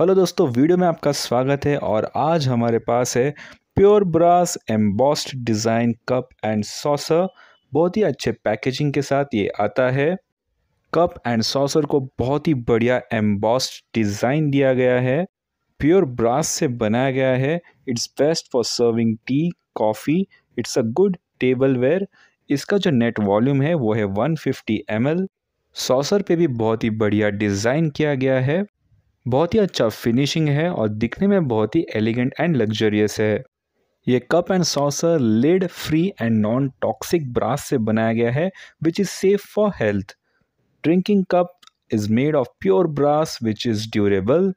hello दोस्तों video में आपका स्वागत है और आज हमारे पास है pure brass embossed design cup and saucer बहुत ही अच्छे पैकेजिंग के साथ ये आता है कप एंड सॉसर को बहुत ही बढ़िया एम्बॉस्ड डिज़ाइन दिया गया है प्योर ब्रास से बनाया गया है it's best for serving tea coffee it's a good tableware इसका जो नेट वॉल्यूम है वो है 150 ml सॉसर पे भी बहुत ही बढ़िया डिज़ाइन किया गया है बहुत ही अच्छा फिनिशिंग है और दिखने में बहुत ही एलिगेंट एंड लग्जरियस है ये cup and saucer lead free and non toxic brass से बनाया गया है which is safe for health drinking cup is made of pure brass which is durable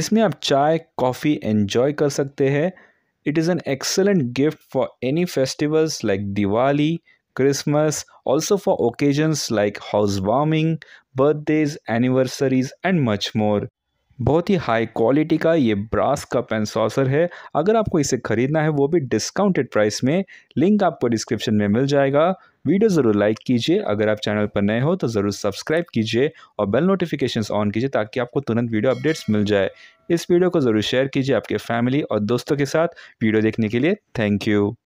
इसमें आप चाय कॉफ़ी एंजॉय कर सकते हैं it is an excellent gift for any festivals like Diwali Christmas also for occasions like house warming birthdays anniversaries and much more बहुत ही high quality का ये ब्रास का पेन सॉसर है अगर आपको इसे ख़रीदना है वो भी डिस्काउंटेड प्राइस में लिंक आपको डिस्क्रिप्शन में मिल जाएगा वीडियो ज़रूर लाइक कीजिए अगर आप चैनल पर नए हो तो ज़रूर सब्सक्राइब कीजिए और बेल नोटिफिकेशंस ऑन कीजिए ताकि आपको तुरंत वीडियो अपडेट्स मिल जाए इस वीडियो को ज़रूर शेयर कीजिए आपके फैमिली और दोस्तों के साथ वीडियो देखने के लिए थैंक यू